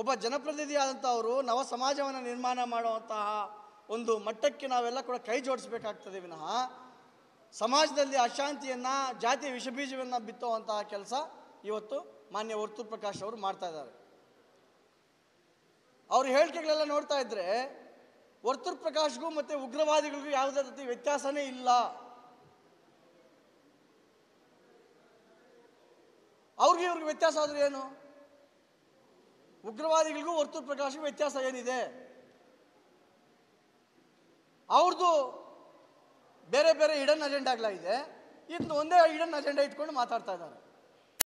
ಒಬ್ಬ ಜನಪ್ರತಿನಿಧಿ ಆದಂಥ ಅವರು ನವ ಸಮಾಜವನ್ನು ನಿರ್ಮಾಣ ಮಾಡುವಂತಹ ಒಂದು ಮಟ್ಟಕ್ಕೆ ನಾವೆಲ್ಲ ಕೂಡ ಕೈ ಜೋಡಿಸ್ಬೇಕಾಗ್ತದೆ ವಿನಃ ಸಮಾಜದಲ್ಲಿ ಅಶಾಂತಿಯನ್ನು ಜಾತಿ ವಿಷಬೀಜವನ್ನು ಬಿತ್ತುವಂತಹ ಕೆಲಸ ಇವತ್ತು ಮಾನ್ಯ ವರ್ತೂರ್ ಪ್ರಕಾಶ್ ಅವರು ಮಾಡ್ತಾ ಇದ್ದಾರೆ ಅವ್ರ ಹೇಳಿಕೆಗಳೆಲ್ಲ ನೋಡ್ತಾ ಇದ್ರೆ ವರ್ತೂರ್ ಪ್ರಕಾಶ್ಗೂ ಮತ್ತು ಉಗ್ರವಾದಿಗಳಿಗೂ ಯಾವುದೇ ರೀತಿ ವ್ಯತ್ಯಾಸನೇ ಇಲ್ಲ ಅವ್ರಿಗೆ ಇವ್ರಿಗೆ ವ್ಯತ್ಯಾಸ ಆದರೂ ಏನು ಉಗ್ರವಾದಿಗಳಿಗೂ ವರ್ತು ಪ್ರಕಾಶ ವ್ಯತ್ಯಾಸ ಏನಿದೆ ಅವ್ರದ್ದು ಬೇರೆ ಬೇರೆ ಇಡನ್ ಅಜೆಂಡಾಗ್ಲಾಗಿದೆ ಇದನ್ನು ಒಂದೇ ಇಡನ್ ಅಜೆಂಡಾ ಇಟ್ಕೊಂಡು ಮಾತಾಡ್ತಾ ಇದ್ದಾರೆ